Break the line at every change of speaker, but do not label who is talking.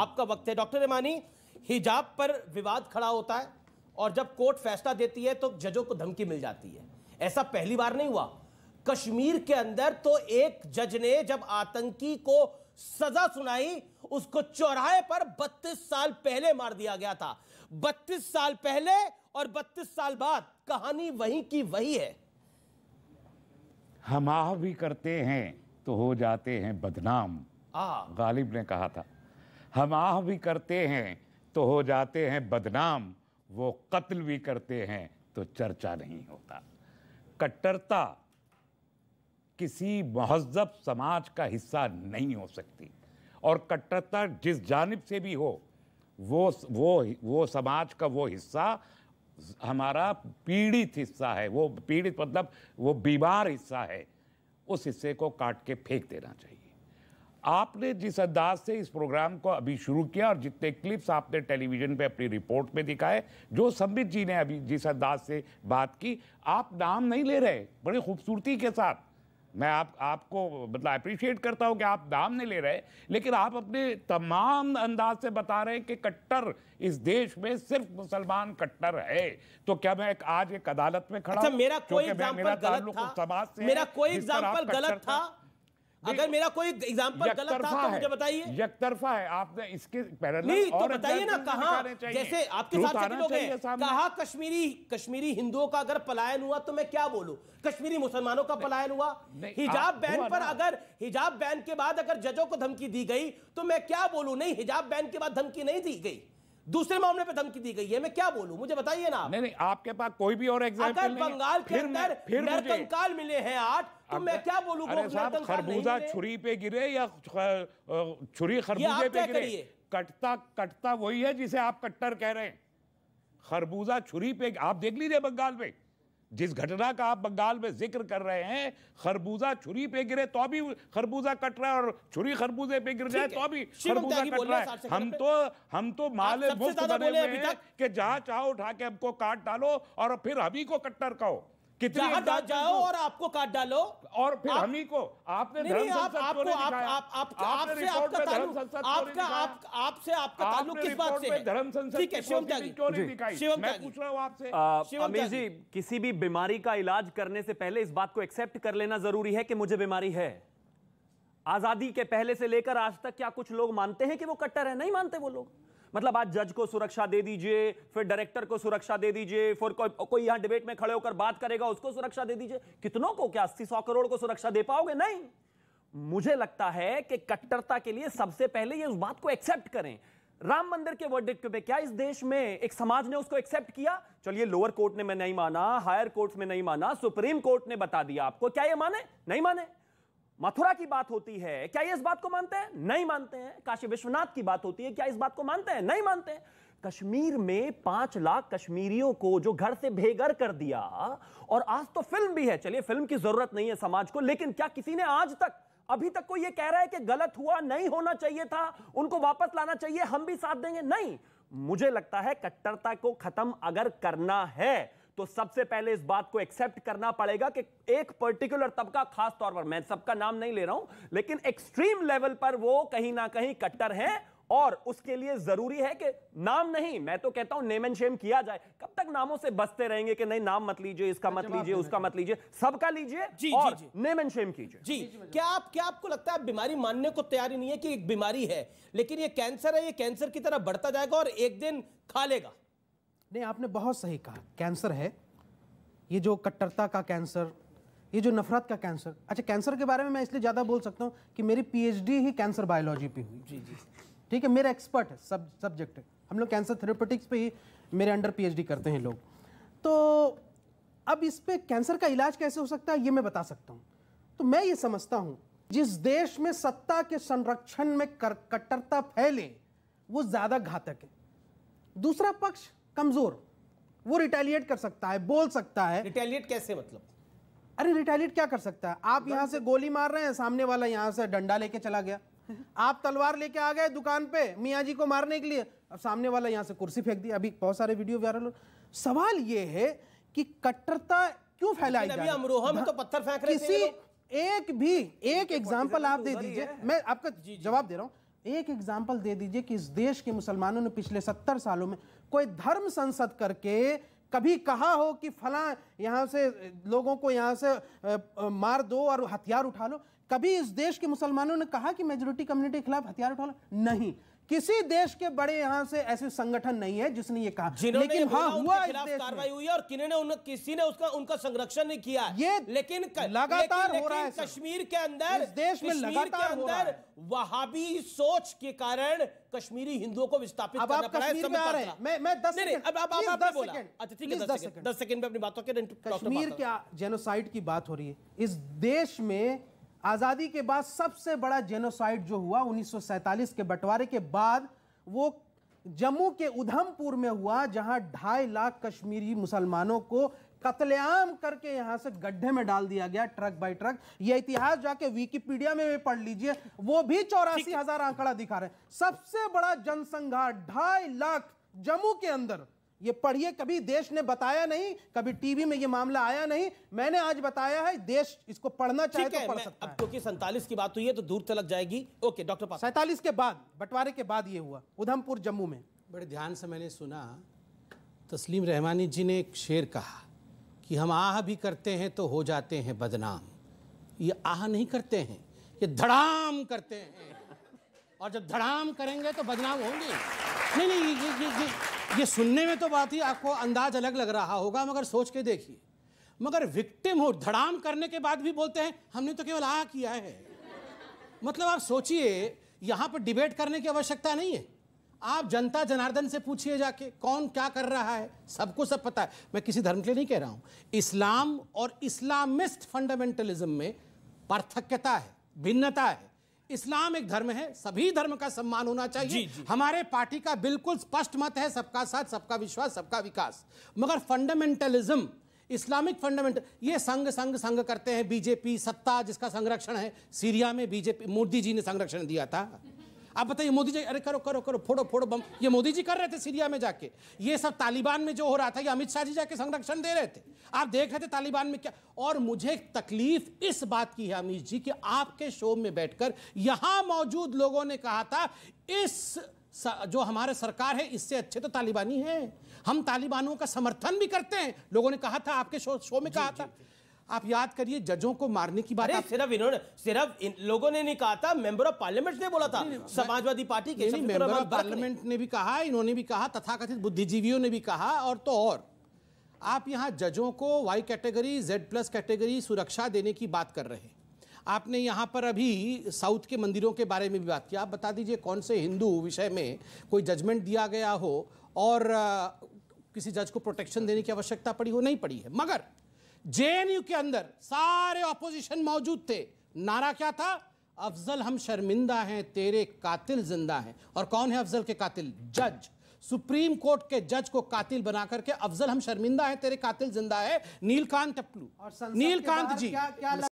आपका वक्त है डॉक्टर रेमानी हिजाब पर विवाद खड़ा होता है और जब कोर्ट फैसला देती है तो जजों को धमकी मिल जाती है ऐसा पहली बार नहीं हुआ कश्मीर के अंदर तो एक जज ने जब आतंकी को सजा सुनाई उसको चौराहे पर 32 साल पहले मार दिया गया था 32 साल पहले और 32 साल बाद कहानी वही की वही है
हम आह भी करते हैं तो हो जाते हैं बदनाम आ गालिब ने कहा था हम आह भी करते हैं तो हो जाते हैं बदनाम वो कत्ल भी करते हैं तो चर्चा नहीं होता कट्टरता किसी महजब समाज का हिस्सा नहीं हो सकती और कट्टरता जिस जानब से भी हो वो वो वो समाज का वो हिस्सा हमारा पीड़ित हिस्सा है वो पीड़ित मतलब वो बीमार हिस्सा है उस हिस्से को काट के फेंक देना चाहिए आपने जिस अंदाज से इस प्रोग्राम को अभी शुरू किया और जितने क्लिप्स आपने टेलीविजन पे अपनी रिपोर्ट में दिखाए जो संबित जी ने अभी जिस अंदाज से बात की आप नाम नहीं ले रहे बड़ी खूबसूरती के साथ मैं आप आपको मतलब अप्रिशिएट करता हूँ कि आप नाम नहीं ले रहे लेकिन आप अपने तमाम अंदाज से बता रहे हैं कि कट्टर इस देश में सिर्फ मुसलमान कट्टर है तो क्या मैं एक, आज एक अदालत में खड़ा अच्छा, मेरा कोई एग्जाम्पल गलत था मेरा कोई एग्जांपल गलत था अगर मेरा कोई एग्जाम्पल गलत था तो मुझे बताइए यकतरफा है आपने इसके नहीं तो बताइए ना कहा जैसे आपके साथ सभी लोग हैं
कहा कश्मीरी कश्मीरी हिंदुओं का अगर पलायन हुआ तो मैं क्या बोलूं कश्मीरी मुसलमानों का पलायन हुआ हिजाब बैन पर अगर हिजाब बैन के बाद अगर जजों को धमकी दी गई तो मैं क्या बोलूं नहीं हिजाब बैन के बाद धमकी नहीं दी गई दूसरे मामले पे धमकी दी गई है मैं क्या बोलूं मुझे बताइए ना
नहीं नहीं आपके पास कोई भी और एग्जाम्पल अगर बंगाल के अंदर फिर नरकंकाल
मिले हैं आठ तो मैं क्या बोलूँ खरबूजा छुरी
पे गिरे या छुरी खरबूजे पे गिरे कटता कटता वही है जिसे आप कट्टर कह रहे हैं खरबूजा छुरी पे आप देख लीजिए बंगाल में जिस घटना का आप बंगाल में जिक्र कर रहे हैं खरबूजा छुरी पे गिरे तो भी खरबूजा कट रहा है और छुरी खरबूजे पे गिर जाए तो भी खरबूजा कट रहा है हम तो हम तो माले मुफ्त बने हुए हैं कि जहां चाहो उठा के हमको काट डालो और फिर अभी को कट्टर कहो जाओ और आपको काट डालो और फिर आप, हमी को आपने नहीं, नहीं, आप, आपको आप, आप, आप, आपका ताल्लुक आपका आप,
आपका ताल्लुक किस बात से धर्म ठीक है शिवम शिवम मैं पूछ रहा आपसे जी
किसी भी बीमारी का इलाज करने से पहले इस बात को एक्सेप्ट कर लेना जरूरी है कि मुझे बीमारी है आजादी के पहले से लेकर आज तक क्या कुछ लोग मानते हैं कि वो कट्टर है नहीं मानते वो लोग मतलब आज जज को सुरक्षा दे दीजिए फिर डायरेक्टर को सुरक्षा दे दीजिए फिर कोई कोई यहां डिबेट में खड़े होकर बात करेगा उसको सुरक्षा दे दीजिए कितनों को क्या अस्सी सौ करोड़ को सुरक्षा दे पाओगे नहीं मुझे लगता है कि कट्टरता के लिए सबसे पहले ये उस बात को एक्सेप्ट करें राम मंदिर के वर्डिक्ट पे क्या इस देश में एक समाज ने उसको एक्सेप्ट किया चलिए लोअर कोर्ट ने मैं नहीं माना हायर कोर्ट में नहीं माना सुप्रीम कोर्ट ने बता दिया आपको क्या ये माने नहीं माने मथुरा की बात होती है क्या ये इस बात को मानते हैं नहीं मानते हैं काशी विश्वनाथ की बात होती है क्या इस बात को मानते हैं नहीं मानते हैं कश्मीर में पांच लाख कश्मीरियों को जो घर से बेघर कर दिया और आज तो फिल्म भी है चलिए फिल्म की जरूरत नहीं है समाज को लेकिन क्या किसी ने आज तक अभी तक कोई ये कह रहा है कि गलत हुआ नहीं होना चाहिए था उनको वापस लाना चाहिए हम भी साथ देंगे नहीं मुझे लगता है कट्टरता को खत्म अगर करना है तो सबसे पहले इस बात को एक्सेप्ट करना पड़ेगा कि एक पर्टिकुलर तबका खास तौर पर मैं सबका नाम नहीं ले रहा हूं लेकिन एक्सट्रीम लेवल पर वो कहीं ना कहीं कट्टर हैं और उसके लिए जरूरी है कि नाम नहीं मैं तो कहता हूं नेम एंड शेम किया जाए कब तक नामों से बचते रहेंगे कि नहीं नाम मत लीजिए इसका मत लीजिए उसका मत लीजिए सबका लीजिए और जी, नेम एंड शेम
कीजिए
जी क्या आप क्या आपको लगता है बीमारी मानने को तैयारी नहीं है कि एक बीमारी है लेकिन ये कैंसर है ये कैंसर की तरह बढ़ता जाएगा और एक दिन खा लेगा
नहीं आपने बहुत सही कहा कैंसर है ये जो कट्टरता का कैंसर ये जो नफरत का कैंसर अच्छा कैंसर के बारे में मैं इसलिए ज़्यादा बोल सकता हूँ कि मेरी पीएचडी ही कैंसर बायोलॉजी पे हुई जी जी ठीक है मेरा एक्सपर्ट है सब सब्जेक्ट है हम लोग कैंसर थेरेपेटिक्स पे ही मेरे अंडर पीएचडी करते हैं लोग तो अब इस पर कैंसर का इलाज कैसे हो सकता है ये मैं बता सकता हूँ तो मैं ये समझता हूँ जिस देश में सत्ता के संरक्षण में कट्टरता फैले वो ज़्यादा घातक है दूसरा पक्ष कमजोर वो रिटेलिएट कर सकता है बोल सकता है रिटेलिएट कैसे मतलब अरे रिटेलिएट क्या कर सकता है आप यहां से गोली मार रहे हैं सामने वाला यहां से डंडा लेके चला गया आप तलवार लेके आ गए दुकान पे मियाँ जी को मारने के लिए अब सामने वाला यहाँ से कुर्सी फेंक दी अभी बहुत सारे वीडियो वायरल सवाल ये है कि कट्टरता क्यों फैलाई जा अमरोहा में तो पत्थर फेंक रहे किसी एक भी एक एग्जाम्पल आप दे दीजिए मैं आपका जवाब दे रहा हूँ एक एग्जाम्पल दे दीजिए कि इस देश के मुसलमानों ने पिछले सत्तर सालों में कोई धर्म संसद करके कभी कहा हो कि फला यहाँ से लोगों को यहाँ से मार दो और हथियार उठा लो कभी इस देश के मुसलमानों ने कहा कि मेजोरिटी कम्युनिटी के खिलाफ हथियार उठा लो नहीं किसी देश के बड़े यहां से ऐसे संगठन नहीं है जिसने ये कहा लेकिन हाँ हुआ कार्रवाई
हुई और ने उन, किसी ने उसका उनका संरक्षण नहीं किया ये लेकिन लगातार हो रहा है कश्मीर के अंदर देश में लगातार अंदर वहाबी सोच के कारण कश्मीरी हिंदुओं को विस्थापित अब आप कश्मीर में आ रहे हैं मैं मैं दस नहीं, अब आप आपने बोला अच्छा ठीक है दस सेकंड में अपनी बातों के कश्मीर क्या
जेनोसाइड की बात हो रही है इस देश में आज़ादी के बाद सबसे बड़ा जेनोसाइड जो हुआ 1947 के बंटवारे के बाद वो जम्मू के उधमपुर में हुआ जहां ढाई लाख कश्मीरी मुसलमानों को कतलेआम करके यहां से गड्ढे में डाल दिया गया ट्रक बाई ट्रक यह इतिहास जाके विकिपीडिया में भी पढ़ लीजिए वो भी चौरासी हजार आंकड़ा दिखा रहे हैं सबसे बड़ा जनसंघार ढाई लाख जम्मू के अंदर ये पढ़िए कभी देश ने बताया नहीं कभी टीवी में ये मामला आया नहीं मैंने आज बताया है देश इसको पढ़ना चाहे तो पढ़ सकता
अब क्योंकि सैतालीस की बात हुई है तो दूर तलक जाएगी ओके डॉक्टर सैतालीस के बाद बंटवारे के बाद ये हुआ उधमपुर जम्मू में बड़े ध्यान से मैंने सुना तस्लीम रहमानी जी ने एक शेर कहा कि हम आह भी करते हैं तो हो जाते हैं बदनाम ये आह नहीं करते हैं ये धड़ाम करते हैं और जब धड़ाम करेंगे तो बदनाम होंगे नहीं नहीं ये, ये, ये, ये ये सुनने में तो बात ही आपको अंदाज अलग लग रहा होगा मगर सोच के देखिए मगर विक्टिम हो धड़ाम करने के बाद भी बोलते हैं हमने तो केवल आ किया है मतलब आप सोचिए यहाँ पर डिबेट करने की आवश्यकता नहीं है आप जनता जनार्दन से पूछिए जाके कौन क्या कर रहा है सबको सब पता है मैं किसी धर्म के लिए नहीं कह रहा हूँ इस्लाम और इस्लामिस्ट फंडामेंटलिज्म में पार्थक्यता है भिन्नता है इस्लाम एक धर्म है सभी धर्म का सम्मान होना चाहिए जी, जी। हमारे पार्टी का बिल्कुल स्पष्ट मत है सबका साथ सबका विश्वास सबका विकास मगर फंडामेंटलिज्म इस्लामिक फंडामेंटल ये संघ संघ संघ करते हैं बीजेपी सत्ता जिसका संरक्षण है सीरिया में बीजेपी मोदी जी ने संरक्षण दिया था आप बताइए मोदी जी अरे करो करो करो फोड़ो फोड़ो बम ये मोदी जी कर रहे थे सीरिया में जाके ये सब तालिबान में जो हो रहा था ये अमित शाह जी जाके संरक्षण दे रहे थे आप देख रहे थे तालिबान में क्या और मुझे तकलीफ इस बात की है अमित जी कि आपके शो में बैठकर यहां मौजूद लोगों ने कहा था इस जो हमारे सरकार है इससे अच्छे तो तालिबानी है हम तालिबानों का समर्थन भी करते हैं लोगों ने कहा था आपके शो, शो में कहा जी, था जी, आप याद करिए जजों को मारने की बात अरे सिर्फ
इन्होंने सिर्फ इन लोगों ने नहीं कहा था मेंबर ऑफ पार्लियामेंट ने बोला था समाजवादी पार्टी के मेंबर ऑफ पार्लियामेंट
ने भी कहा इन्होंने भी कहा तथाकथित बुद्धिजीवियों ने भी कहा और तो और आप यहाँ जजों को Y category Z plus category सुरक्षा देने की बात कर रहे हैं आपने यहाँ पर अभी साउथ के मंदिरों के बारे में भी बात की आप बता दीजिए कौन से हिंदू विषय में कोई जजमेंट दिया गया हो और किसी जज को प्रोटेक्शन देने की आवश्यकता पड़ी हो नहीं पड़ी है मगर जेएनयू के अंदर सारे ऑपोजिशन मौजूद थे नारा क्या था अफजल हम शर्मिंदा हैं तेरे कातिल जिंदा हैं और कौन है अफजल के कातिल जज सुप्रीम कोर्ट के जज को कातिल बना करके अफजल हम शर्मिंदा हैं तेरे कातिल जिंदा है नीलकांत टप्लू
नीलकांत जी क्या, क्या